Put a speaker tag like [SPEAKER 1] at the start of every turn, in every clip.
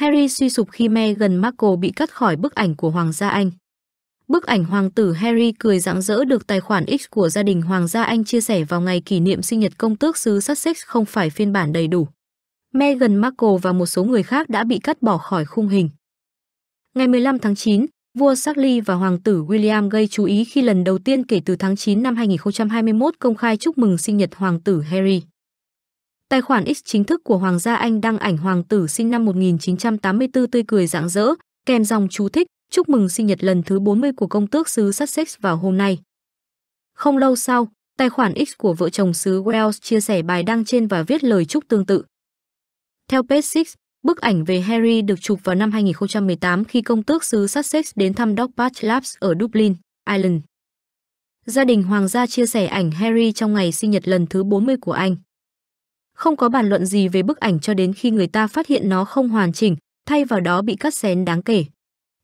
[SPEAKER 1] Harry suy sụp khi Meghan Markle bị cắt khỏi bức ảnh của Hoàng gia Anh. Bức ảnh hoàng tử Harry cười rạng rỡ được tài khoản X của gia đình Hoàng gia Anh chia sẻ vào ngày kỷ niệm sinh nhật công tước xứ Sussex không phải phiên bản đầy đủ. Meghan Markle và một số người khác đã bị cắt bỏ khỏi khung hình. Ngày 15 tháng 9, vua Charles và hoàng tử William gây chú ý khi lần đầu tiên kể từ tháng 9 năm 2021 công khai chúc mừng sinh nhật hoàng tử Harry. Tài khoản X chính thức của Hoàng gia Anh đăng ảnh hoàng tử sinh năm 1984 tươi cười rạng rỡ, kèm dòng chú thích, chúc mừng sinh nhật lần thứ 40 của công tước xứ Sussex vào hôm nay. Không lâu sau, tài khoản X của vợ chồng xứ Wales chia sẻ bài đăng trên và viết lời chúc tương tự. Theo Page Six, bức ảnh về Harry được chụp vào năm 2018 khi công tước xứ Sussex đến thăm Dockport Labs ở Dublin, Ireland. Gia đình hoàng gia chia sẻ ảnh Harry trong ngày sinh nhật lần thứ 40 của anh không có bàn luận gì về bức ảnh cho đến khi người ta phát hiện nó không hoàn chỉnh, thay vào đó bị cắt xén đáng kể.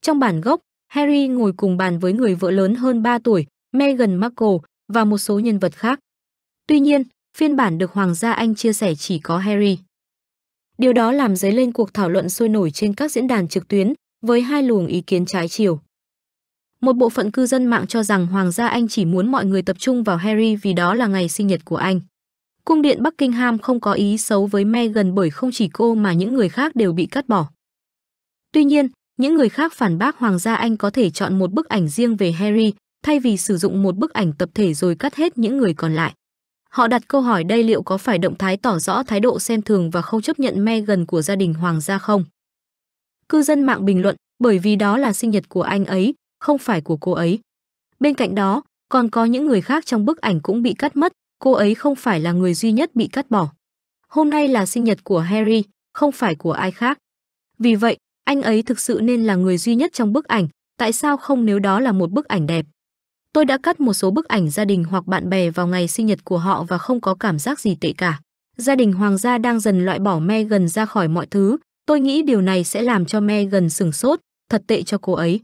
[SPEAKER 1] Trong bản gốc, Harry ngồi cùng bàn với người vợ lớn hơn 3 tuổi, Meghan Markle và một số nhân vật khác. Tuy nhiên, phiên bản được Hoàng gia Anh chia sẻ chỉ có Harry. Điều đó làm dấy lên cuộc thảo luận sôi nổi trên các diễn đàn trực tuyến với hai luồng ý kiến trái chiều. Một bộ phận cư dân mạng cho rằng Hoàng gia Anh chỉ muốn mọi người tập trung vào Harry vì đó là ngày sinh nhật của anh. Cung điện Buckingham không có ý xấu với Meghan bởi không chỉ cô mà những người khác đều bị cắt bỏ. Tuy nhiên, những người khác phản bác Hoàng gia Anh có thể chọn một bức ảnh riêng về Harry thay vì sử dụng một bức ảnh tập thể rồi cắt hết những người còn lại. Họ đặt câu hỏi đây liệu có phải động thái tỏ rõ thái độ xem thường và không chấp nhận Meghan của gia đình Hoàng gia không? Cư dân mạng bình luận, bởi vì đó là sinh nhật của anh ấy, không phải của cô ấy. Bên cạnh đó, còn có những người khác trong bức ảnh cũng bị cắt mất, cô ấy không phải là người duy nhất bị cắt bỏ. Hôm nay là sinh nhật của Harry, không phải của ai khác. Vì vậy, anh ấy thực sự nên là người duy nhất trong bức ảnh, tại sao không nếu đó là một bức ảnh đẹp? Tôi đã cắt một số bức ảnh gia đình hoặc bạn bè vào ngày sinh nhật của họ và không có cảm giác gì tệ cả. Gia đình hoàng gia đang dần loại bỏ Meghan ra khỏi mọi thứ, tôi nghĩ điều này sẽ làm cho Meghan sửng sốt, thật tệ cho cô ấy.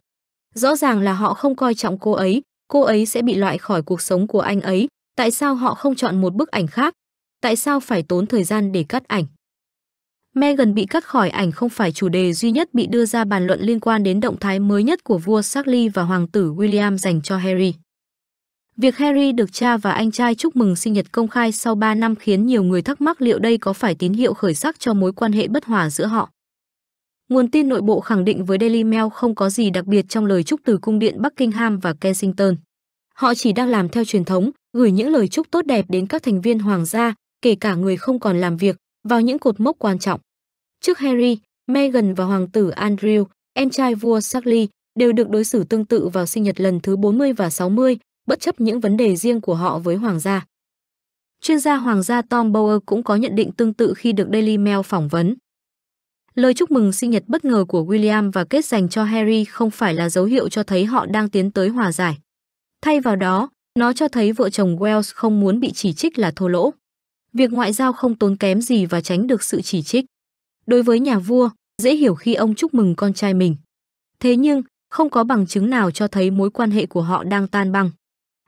[SPEAKER 1] Rõ ràng là họ không coi trọng cô ấy, cô ấy sẽ bị loại khỏi cuộc sống của anh ấy, Tại sao họ không chọn một bức ảnh khác? Tại sao phải tốn thời gian để cắt ảnh? Meghan bị cắt khỏi ảnh không phải chủ đề duy nhất bị đưa ra bàn luận liên quan đến động thái mới nhất của vua Charles và hoàng tử William dành cho Harry. Việc Harry được cha và anh trai chúc mừng sinh nhật công khai sau 3 năm khiến nhiều người thắc mắc liệu đây có phải tín hiệu khởi sắc cho mối quan hệ bất hòa giữa họ. Nguồn tin nội bộ khẳng định với Daily Mail không có gì đặc biệt trong lời chúc từ cung điện Buckingham và Kensington. Họ chỉ đang làm theo truyền thống, gửi những lời chúc tốt đẹp đến các thành viên hoàng gia, kể cả người không còn làm việc, vào những cột mốc quan trọng. Trước Harry, Meghan và hoàng tử Andrew, em trai vua Charles, đều được đối xử tương tự vào sinh nhật lần thứ 40 và 60, bất chấp những vấn đề riêng của họ với hoàng gia. Chuyên gia hoàng gia Tom Bower cũng có nhận định tương tự khi được Daily Mail phỏng vấn. Lời chúc mừng sinh nhật bất ngờ của William và kết dành cho Harry không phải là dấu hiệu cho thấy họ đang tiến tới hòa giải. Thay vào đó, nó cho thấy vợ chồng Wells không muốn bị chỉ trích là thô lỗ. Việc ngoại giao không tốn kém gì và tránh được sự chỉ trích. Đối với nhà vua, dễ hiểu khi ông chúc mừng con trai mình. Thế nhưng, không có bằng chứng nào cho thấy mối quan hệ của họ đang tan băng.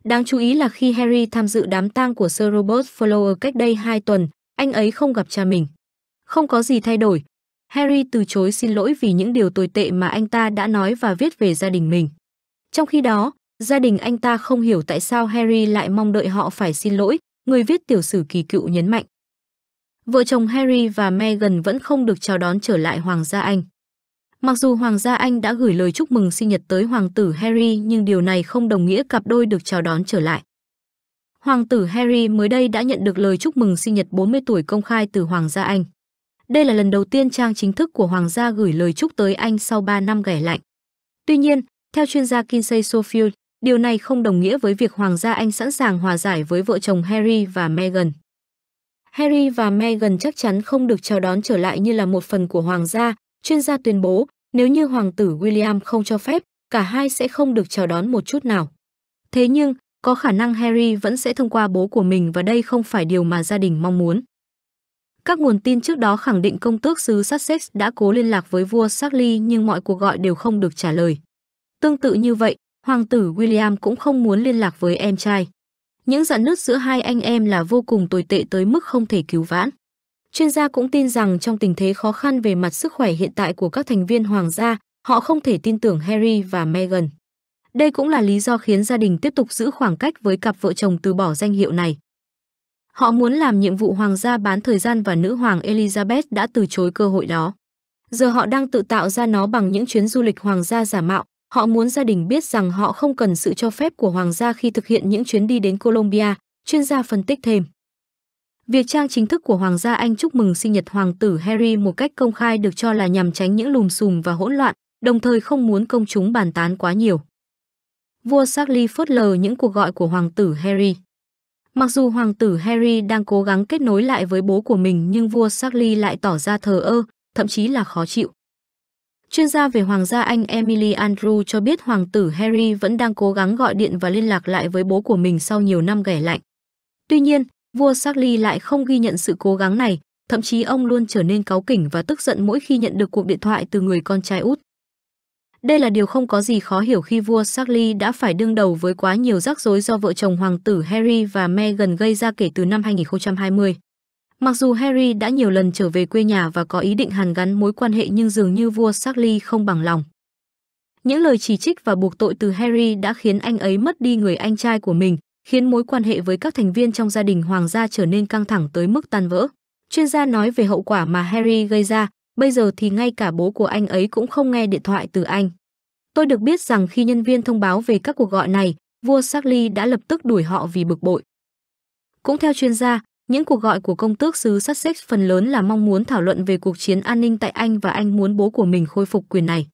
[SPEAKER 1] Đáng chú ý là khi Harry tham dự đám tang của Sir Robert Fowler cách đây 2 tuần, anh ấy không gặp cha mình. Không có gì thay đổi. Harry từ chối xin lỗi vì những điều tồi tệ mà anh ta đã nói và viết về gia đình mình. Trong khi đó, Gia đình anh ta không hiểu tại sao Harry lại mong đợi họ phải xin lỗi, người viết tiểu sử kỳ cựu nhấn mạnh. Vợ chồng Harry và Meghan vẫn không được chào đón trở lại Hoàng gia Anh. Mặc dù Hoàng gia Anh đã gửi lời chúc mừng sinh nhật tới Hoàng tử Harry nhưng điều này không đồng nghĩa cặp đôi được chào đón trở lại. Hoàng tử Harry mới đây đã nhận được lời chúc mừng sinh nhật 40 tuổi công khai từ Hoàng gia Anh. Đây là lần đầu tiên trang chính thức của Hoàng gia gửi lời chúc tới anh sau 3 năm ghẻ lạnh. Tuy nhiên, theo chuyên gia Kinsey Sofield, Điều này không đồng nghĩa với việc Hoàng gia Anh sẵn sàng hòa giải với vợ chồng Harry và Meghan. Harry và Meghan chắc chắn không được chào đón trở lại như là một phần của Hoàng gia, chuyên gia tuyên bố, nếu như Hoàng tử William không cho phép, cả hai sẽ không được chào đón một chút nào. Thế nhưng, có khả năng Harry vẫn sẽ thông qua bố của mình và đây không phải điều mà gia đình mong muốn. Các nguồn tin trước đó khẳng định công tước xứ Sussex đã cố liên lạc với vua Charles nhưng mọi cuộc gọi đều không được trả lời. Tương tự như vậy, Hoàng tử William cũng không muốn liên lạc với em trai. Những giận nứt giữa hai anh em là vô cùng tồi tệ tới mức không thể cứu vãn. Chuyên gia cũng tin rằng trong tình thế khó khăn về mặt sức khỏe hiện tại của các thành viên hoàng gia, họ không thể tin tưởng Harry và Meghan. Đây cũng là lý do khiến gia đình tiếp tục giữ khoảng cách với cặp vợ chồng từ bỏ danh hiệu này. Họ muốn làm nhiệm vụ hoàng gia bán thời gian và nữ hoàng Elizabeth đã từ chối cơ hội đó. Giờ họ đang tự tạo ra nó bằng những chuyến du lịch hoàng gia giả mạo, Họ muốn gia đình biết rằng họ không cần sự cho phép của hoàng gia khi thực hiện những chuyến đi đến Colombia, chuyên gia phân tích thêm. Việc trang chính thức của Hoàng gia Anh chúc mừng sinh nhật Hoàng tử Harry một cách công khai được cho là nhằm tránh những lùm xùm và hỗn loạn, đồng thời không muốn công chúng bàn tán quá nhiều. Vua charlie phớt lờ những cuộc gọi của Hoàng tử Harry. Mặc dù Hoàng tử Harry đang cố gắng kết nối lại với bố của mình nhưng vua charlie lại tỏ ra thờ ơ, thậm chí là khó chịu. Chuyên gia về Hoàng gia Anh Emily Andrew cho biết Hoàng tử Harry vẫn đang cố gắng gọi điện và liên lạc lại với bố của mình sau nhiều năm ghẻ lạnh. Tuy nhiên, vua Charles lại không ghi nhận sự cố gắng này, thậm chí ông luôn trở nên cáu kỉnh và tức giận mỗi khi nhận được cuộc điện thoại từ người con trai út. Đây là điều không có gì khó hiểu khi vua Charles đã phải đương đầu với quá nhiều rắc rối do vợ chồng hoàng tử Harry và Meghan gây ra kể từ năm 2020. Mặc dù Harry đã nhiều lần trở về quê nhà và có ý định hàn gắn mối quan hệ nhưng dường như vua Charlie không bằng lòng. Những lời chỉ trích và buộc tội từ Harry đã khiến anh ấy mất đi người anh trai của mình, khiến mối quan hệ với các thành viên trong gia đình hoàng gia trở nên căng thẳng tới mức tan vỡ. Chuyên gia nói về hậu quả mà Harry gây ra, bây giờ thì ngay cả bố của anh ấy cũng không nghe điện thoại từ anh. Tôi được biết rằng khi nhân viên thông báo về các cuộc gọi này, vua Charlie đã lập tức đuổi họ vì bực bội. Cũng theo chuyên gia, những cuộc gọi của công tước xứ Sussex phần lớn là mong muốn thảo luận về cuộc chiến an ninh tại Anh và anh muốn bố của mình khôi phục quyền này.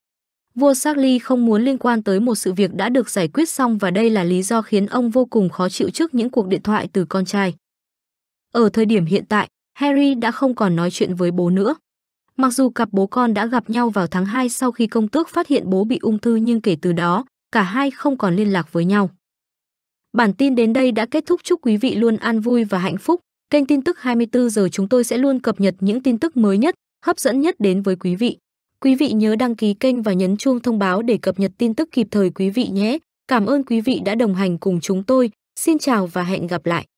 [SPEAKER 1] Vua Charlie không muốn liên quan tới một sự việc đã được giải quyết xong và đây là lý do khiến ông vô cùng khó chịu trước những cuộc điện thoại từ con trai. Ở thời điểm hiện tại, Harry đã không còn nói chuyện với bố nữa. Mặc dù cặp bố con đã gặp nhau vào tháng 2 sau khi công tước phát hiện bố bị ung thư nhưng kể từ đó, cả hai không còn liên lạc với nhau. Bản tin đến đây đã kết thúc chúc quý vị luôn an vui và hạnh phúc. Kênh tin tức 24 giờ chúng tôi sẽ luôn cập nhật những tin tức mới nhất, hấp dẫn nhất đến với quý vị. Quý vị nhớ đăng ký kênh và nhấn chuông thông báo để cập nhật tin tức kịp thời quý vị nhé. Cảm ơn quý vị đã đồng hành cùng chúng tôi. Xin chào và hẹn gặp lại.